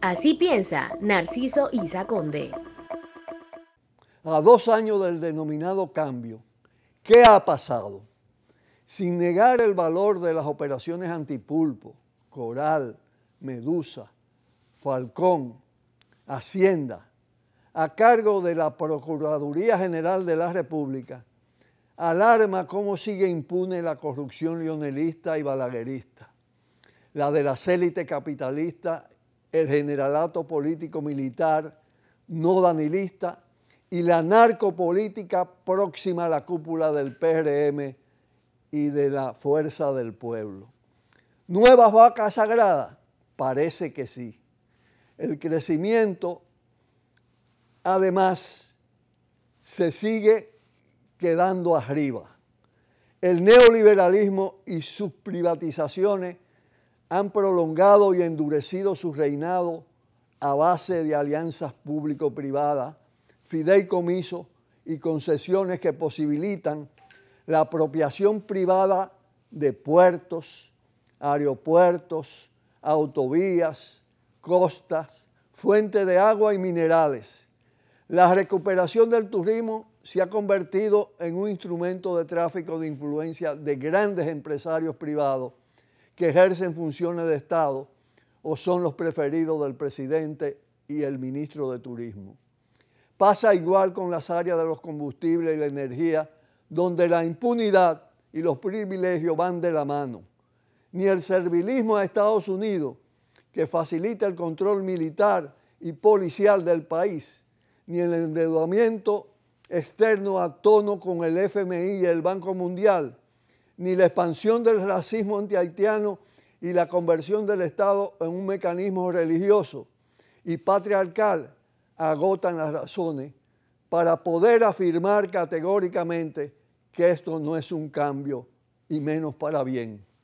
Así piensa Narciso Isa A dos años del denominado cambio, ¿qué ha pasado? Sin negar el valor de las operaciones antipulpo, coral, medusa, falcón, hacienda, a cargo de la Procuraduría General de la República, alarma cómo sigue impune la corrupción leonelista y balaguerista, la de las élite capitalistas el generalato político militar no danilista y la narcopolítica próxima a la cúpula del PRM y de la fuerza del pueblo. ¿Nuevas vacas sagradas? Parece que sí. El crecimiento, además, se sigue quedando arriba. El neoliberalismo y sus privatizaciones han prolongado y endurecido su reinado a base de alianzas público-privadas, fideicomisos y concesiones que posibilitan la apropiación privada de puertos, aeropuertos, autovías, costas, fuentes de agua y minerales. La recuperación del turismo se ha convertido en un instrumento de tráfico de influencia de grandes empresarios privados que ejercen funciones de Estado o son los preferidos del presidente y el ministro de Turismo. Pasa igual con las áreas de los combustibles y la energía, donde la impunidad y los privilegios van de la mano. Ni el servilismo a Estados Unidos, que facilita el control militar y policial del país, ni el endeudamiento externo a tono con el FMI y el Banco Mundial, ni la expansión del racismo antihaitiano y la conversión del Estado en un mecanismo religioso y patriarcal agotan las razones para poder afirmar categóricamente que esto no es un cambio y menos para bien.